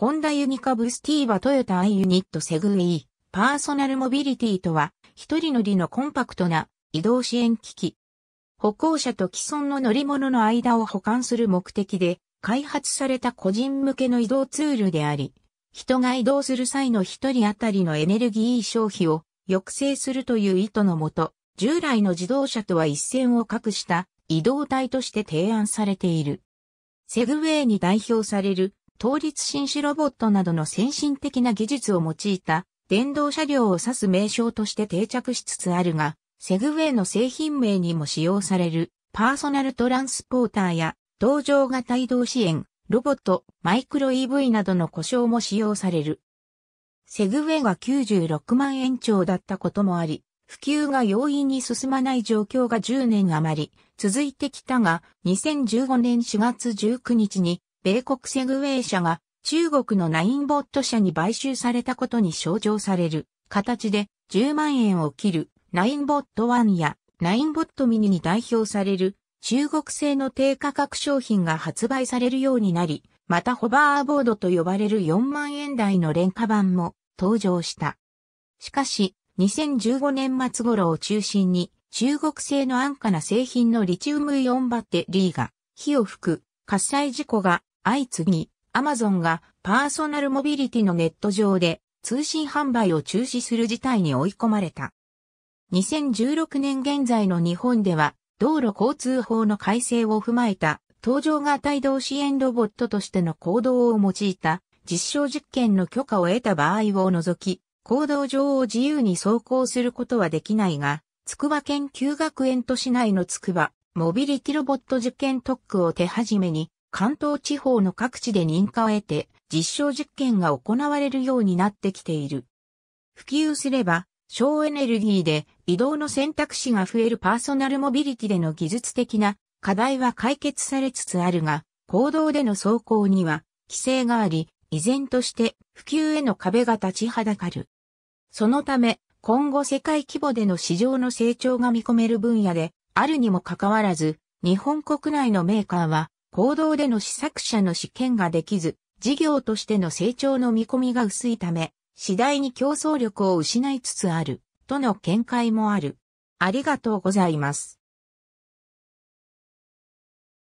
ホンダユニカブスティーバトヨタアイユニットセグウェイ、パーソナルモビリティとは、一人乗りのコンパクトな移動支援機器。歩行者と既存の乗り物の間を補完する目的で、開発された個人向けの移動ツールであり、人が移動する際の一人当たりのエネルギー消費を抑制するという意図のもと、従来の自動車とは一線を画した移動体として提案されている。セグウェイに代表される倒立紳士ロボットなどの先進的な技術を用いた電動車両を指す名称として定着しつつあるが、セグウェイの製品名にも使用されるパーソナルトランスポーターや同乗型移動支援、ロボット、マイクロ EV などの故障も使用される。セグウェイが96万円超だったこともあり、普及が容易に進まない状況が10年余り続いてきたが、2015年4月19日に米国セグウェイ社が中国のナインボット社に買収されたことに象徴される形で10万円を切るナインボット1やナインボットミニに代表される中国製の低価格商品が発売されるようになり、またホバーボードと呼ばれる4万円台の廉価版も登場した。しかし、2015年末頃を中心に中国製の安価な製品のリチウムイオンバッテリーが火を吹く火災事故が相次ぎ、アマゾンがパーソナルモビリティのネット上で通信販売を中止する事態に追い込まれた。2016年現在の日本では道路交通法の改正を踏まえた搭乗型移動支援ロボットとしての行動を用いた実証実験の許可を得た場合を除き、行動上を自由に走行することはできないが、筑波研究学園都市内の筑波モビリティロボット受験特区を手始めに関東地方の各地で認可を得て実証実験が行われるようになってきている。普及すれば省エネルギーで移動の選択肢が増えるパーソナルモビリティでの技術的な課題は解決されつつあるが、公道での走行には規制があり、依然として普及への壁が立ちはだかる。そのため、今後世界規模での市場の成長が見込める分野であるにもかかわらず、日本国内のメーカーは行動での試作者の試験ができず、事業としての成長の見込みが薄いため、次第に競争力を失いつつある、との見解もある。ありがとうございます。